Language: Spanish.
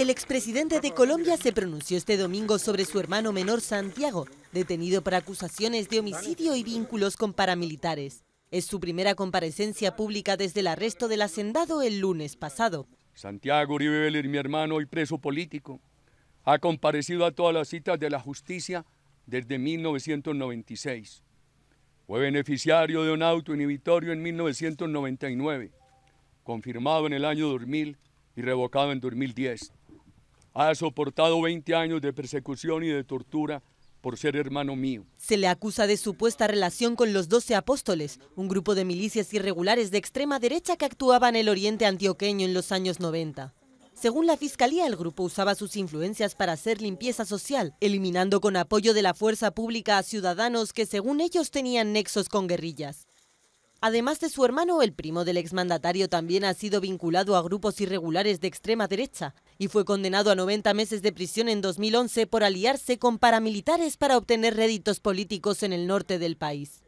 El expresidente de Colombia se pronunció este domingo sobre su hermano menor Santiago, detenido por acusaciones de homicidio y vínculos con paramilitares. Es su primera comparecencia pública desde el arresto del hacendado el lunes pasado. Santiago Uribe Vélez, mi hermano, hoy preso político, ha comparecido a todas las citas de la justicia desde 1996. Fue beneficiario de un auto inhibitorio en 1999, confirmado en el año 2000 y revocado en 2010 ha soportado 20 años de persecución y de tortura por ser hermano mío. Se le acusa de supuesta relación con los 12 Apóstoles, un grupo de milicias irregulares de extrema derecha que actuaba en el oriente antioqueño en los años 90. Según la fiscalía, el grupo usaba sus influencias para hacer limpieza social, eliminando con apoyo de la fuerza pública a ciudadanos que según ellos tenían nexos con guerrillas. Además de su hermano, el primo del exmandatario también ha sido vinculado a grupos irregulares de extrema derecha, y fue condenado a 90 meses de prisión en 2011 por aliarse con paramilitares para obtener réditos políticos en el norte del país.